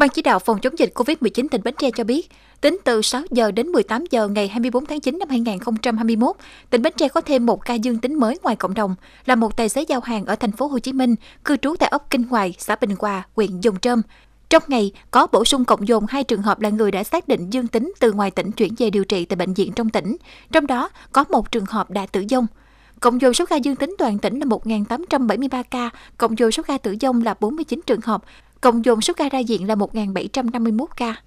Ban chỉ đạo phòng chống dịch COVID-19 tỉnh Bến Tre cho biết, tính từ 6 giờ đến 18 giờ ngày 24 tháng 9 năm 2021, tỉnh Bến Tre có thêm một ca dương tính mới ngoài cộng đồng là một tài xế giao hàng ở thành phố Hồ Chí Minh, cư trú tại ấp Kinh Hoài, xã Bình Hòa, huyện Dùng Trơm. Trong ngày, có bổ sung cộng dồn hai trường hợp là người đã xác định dương tính từ ngoài tỉnh chuyển về điều trị tại bệnh viện trong tỉnh, trong đó có một trường hợp đã tử vong. Cộng dồn số ca dương tính toàn tỉnh là 1.873 ca, cộng dồn số ca tử vong là 49 trường hợp, Cộng dồn số ca ra diện là 1.751 ca.